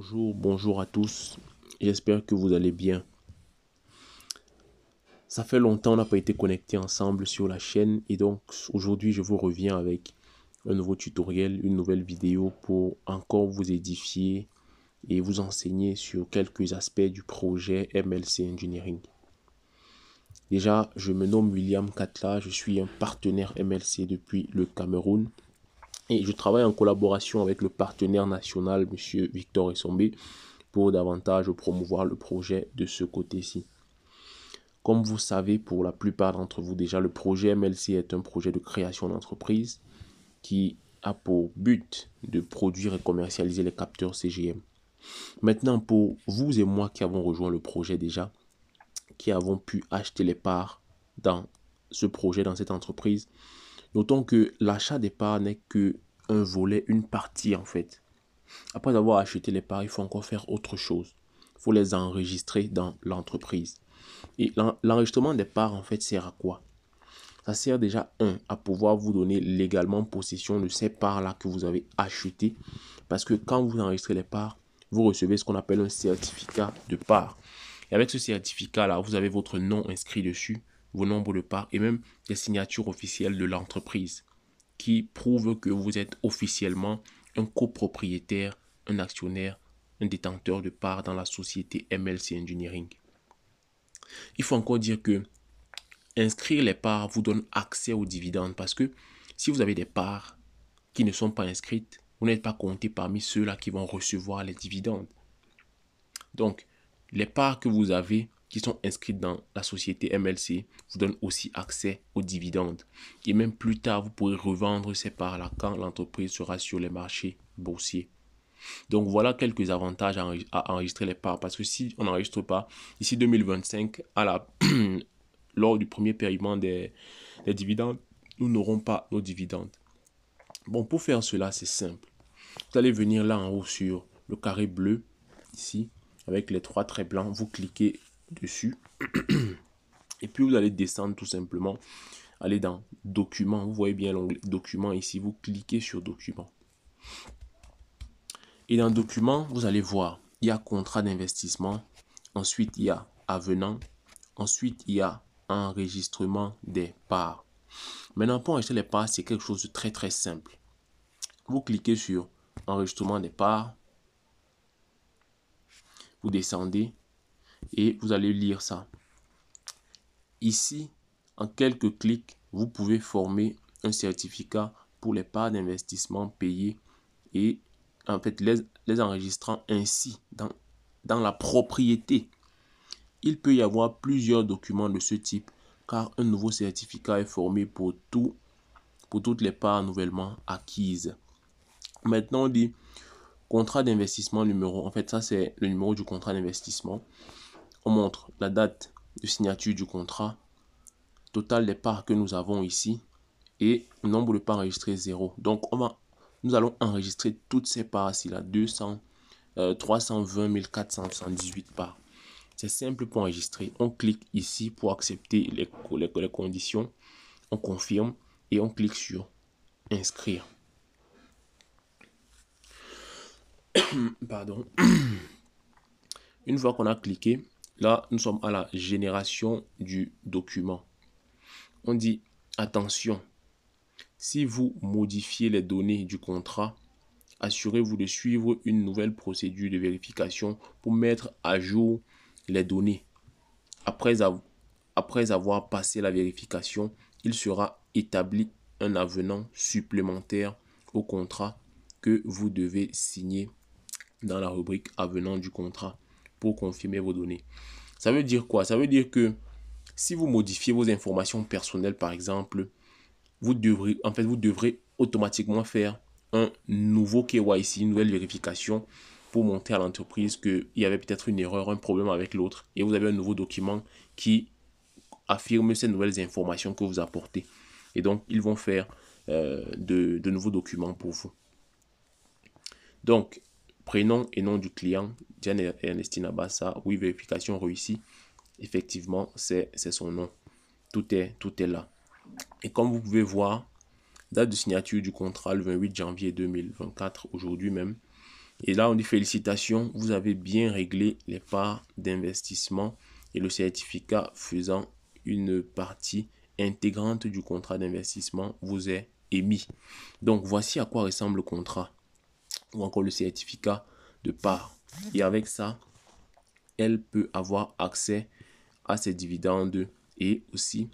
Bonjour, bonjour à tous. J'espère que vous allez bien. Ça fait longtemps, on n'a pas été connectés ensemble sur la chaîne et donc aujourd'hui je vous reviens avec un nouveau tutoriel, une nouvelle vidéo pour encore vous édifier et vous enseigner sur quelques aspects du projet MLC Engineering. Déjà, je me nomme William Katla, je suis un partenaire MLC depuis le Cameroun. Et je travaille en collaboration avec le partenaire national, M. Victor Essombe, pour davantage promouvoir le projet de ce côté-ci. Comme vous savez, pour la plupart d'entre vous déjà, le projet MLC est un projet de création d'entreprise qui a pour but de produire et commercialiser les capteurs CGM. Maintenant, pour vous et moi qui avons rejoint le projet déjà, qui avons pu acheter les parts dans ce projet, dans cette entreprise, Notons que l'achat des parts n'est que un volet, une partie en fait. Après avoir acheté les parts, il faut encore faire autre chose. Il faut les enregistrer dans l'entreprise. Et l'enregistrement des parts, en fait, sert à quoi Ça sert déjà, un, à pouvoir vous donner légalement possession de ces parts-là que vous avez achetées. Parce que quand vous enregistrez les parts, vous recevez ce qu'on appelle un certificat de part. Et avec ce certificat-là, vous avez votre nom inscrit dessus, vos nombres de parts et même les signatures officielles de l'entreprise qui prouvent que vous êtes officiellement un copropriétaire, un actionnaire, un détenteur de parts dans la société MLC Engineering. Il faut encore dire que inscrire les parts vous donne accès aux dividendes parce que si vous avez des parts qui ne sont pas inscrites, vous n'êtes pas compté parmi ceux-là qui vont recevoir les dividendes. Donc, les parts que vous avez qui sont inscrits dans la société MLC vous donne aussi accès aux dividendes. Et même plus tard, vous pourrez revendre ces parts-là quand l'entreprise sera sur les marchés boursiers. Donc voilà quelques avantages à enregistrer les parts. Parce que si on n'enregistre pas, ici 2025, à la lors du premier paiement des, des dividendes, nous n'aurons pas nos dividendes. Bon, pour faire cela, c'est simple. Vous allez venir là en haut sur le carré bleu, ici, avec les trois traits blancs. Vous cliquez dessus. Et puis vous allez descendre tout simplement, aller dans Documents, vous voyez bien l'onglet Documents ici, vous cliquez sur Documents. Et dans Documents, vous allez voir, il y a Contrat d'investissement, ensuite il y a Avenant, ensuite il y a Enregistrement des parts. Maintenant, pour acheter les parts, c'est quelque chose de très très simple. Vous cliquez sur Enregistrement des parts, vous descendez, et vous allez lire ça. Ici, en quelques clics, vous pouvez former un certificat pour les parts d'investissement payées et en fait les, les enregistrant ainsi dans, la propriété. Il peut y avoir plusieurs documents de ce type car un nouveau certificat est formé pour, tout, pour toutes les parts nouvellement acquises. Maintenant, on dit contrat d'investissement numéro. En fait, ça, c'est le numéro du contrat d'investissement. On montre la date de signature du contrat, total des parts que nous avons ici et nombre de parts enregistrées 0. Donc on va, nous allons enregistrer toutes ces parts-ci, là, 200, 320 478 parts. C'est simple pour enregistrer. On clique ici pour accepter les, les, les conditions. On confirme et on clique sur inscrire. Pardon. Une fois qu'on a cliqué, Là, nous sommes à la génération du document. On dit, attention, si vous modifiez les données du contrat, assurez-vous de suivre une nouvelle procédure de vérification pour mettre à jour les données. Après, avoir passé la vérification, il sera établi un avenant supplémentaire au contrat que vous devez signer dans la rubrique avenant du contrat pour confirmer vos données. Ça veut dire quoi Ça veut dire que si vous modifiez vos informations personnelles, par exemple, vous devrez, en fait, vous devrez automatiquement faire un nouveau KYC, une nouvelle vérification pour montrer à l'entreprise qu'il y avait peut-être une erreur, un problème avec l'autre. Et vous avez un nouveau document qui affirme ces nouvelles informations que vous apportez. Et donc, ils vont faire euh, de, de nouveaux documents pour vous. Donc, Prénom et nom du client, Diane er- Ernestine Abassa, oui, vérification réussie. Effectivement, c'est son nom. Tout est, tout est là. Et comme vous pouvez voir, date de signature du contrat le 28 janvier 2024, aujourd'hui même. Et là, on dit félicitations, vous avez bien réglé les parts d'investissement et le certificat faisant une partie intégrante du contrat d'investissement vous est émis. Donc, voici à quoi ressemble le contrat ou encore le certificat de part. Et avec ça, elle peut avoir accès à ses dividendes et aussi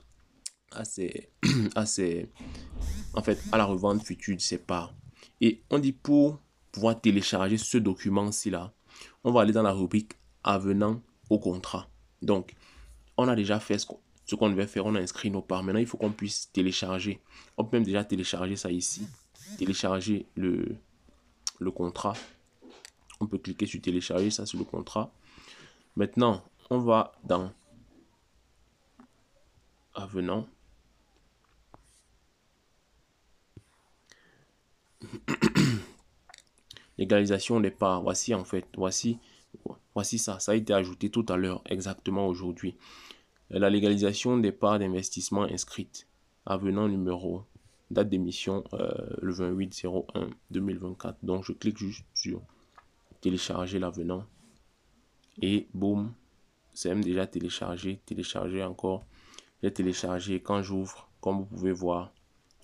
à ses, à ses, en fait, à la revente future de ses parts. Et on dit pour pouvoir télécharger ce document-ci là, on va aller dans la rubrique avenant au contrat. Donc, on a déjà fait ce ce qu'on devait faire, on a inscrit nos parts. Maintenant, il faut qu'on puisse télécharger. On peut même déjà télécharger ça ici. Télécharger le, le contrat. On peut cliquer sur télécharger, ça c'est le contrat. Maintenant, on va dans avenant. Légalisation des parts. Voici en fait, voici, voici ça. Ça a été ajouté tout à l'heure, exactement aujourd'hui. La légalisation des parts d'investissement inscrites. Avenant numéro date d'émission euh, le 28 01 2024. Donc je clique juste sur télécharger l'avenant et boum, c'est même déjà téléchargé, téléchargé encore. J'ai téléchargé quand j'ouvre, comme vous pouvez voir,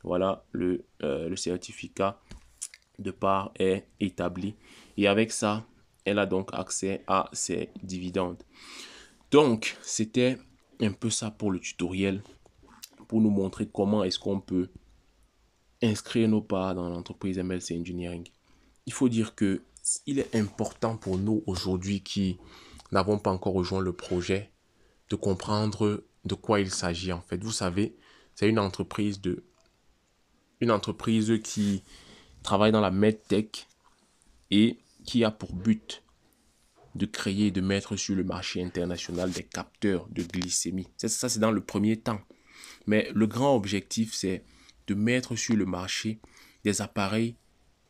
voilà le, euh, le certificat de part est établi et avec ça, elle a donc accès à ses dividendes. Donc, c'était un peu ça pour le tutoriel pour nous montrer comment est-ce qu'on peut inscrire nos pas dans l'entreprise MLC Engineering. Il faut dire que il est important pour nous aujourd'hui qui n'avons pas encore rejoint le projet de comprendre de quoi il s'agit en fait. Vous savez, c'est une entreprise de une entreprise qui travaille dans la medtech et qui a pour but de créer et de mettre sur le marché international des capteurs de glycémie. ça c'est dans le premier temps. Mais le grand objectif, c'est mettre sur le marché des appareils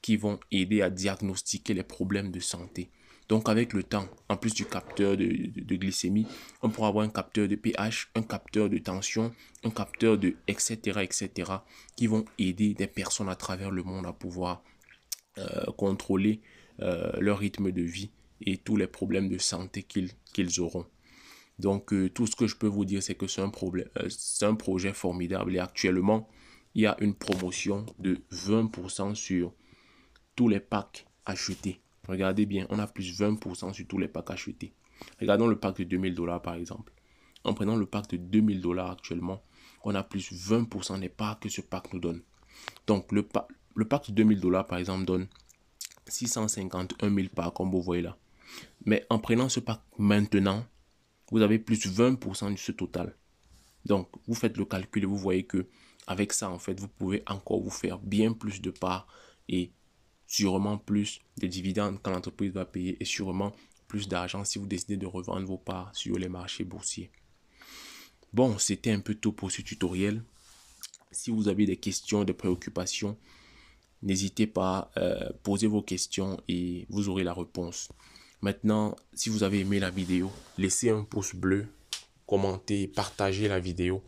qui vont aider à diagnostiquer les problèmes de santé. Donc avec le temps, en plus du capteur de, glycémie, on pourra avoir un capteur de pH, un capteur de tension, un capteur de etc. etc. qui vont aider des personnes à travers le monde à pouvoir euh, contrôler euh, leur rythme de vie et tous les problèmes de santé qu'ils auront. Donc euh, tout ce que je peux vous dire, c'est que c'est un, problème c'est un, projet formidable et actuellement, il y a une promotion de 20% sur tous les packs achetés. Regardez bien, on a plus 20% sur tous les packs achetés. Regardons le pack de 2000 dollars par exemple. En prenant le pack de 2000 dollars actuellement, on a plus 20% des packs que ce pack nous donne. Donc le, pack, le pack de 2000 dollars par exemple donne 651 000 packs comme vous voyez là. Mais en prenant ce pack maintenant, vous avez plus 20% de ce total. Donc vous faites le calcul et vous voyez que avec ça, en fait, vous pouvez encore vous faire bien plus de parts et sûrement plus de dividendes quand l'entreprise va payer et sûrement plus d'argent si vous décidez de revendre vos parts sur les marchés boursiers. Bon, c'était un peu tout pour ce tutoriel. Si vous avez des questions, des préoccupations, n'hésitez pas, à euh, poser vos questions et vous aurez la réponse. Maintenant, si vous avez aimé la vidéo, laissez un pouce bleu, commentez, partagez la vidéo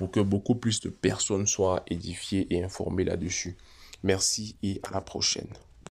pour que beaucoup plus de personnes soient édifiées et informées là-dessus. Merci et à la prochaine.